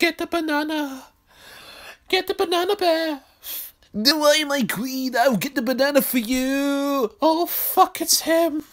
Get the banana. Get the banana bear. No, I, my queen, I'll get the banana for you. Oh, fuck, it's him.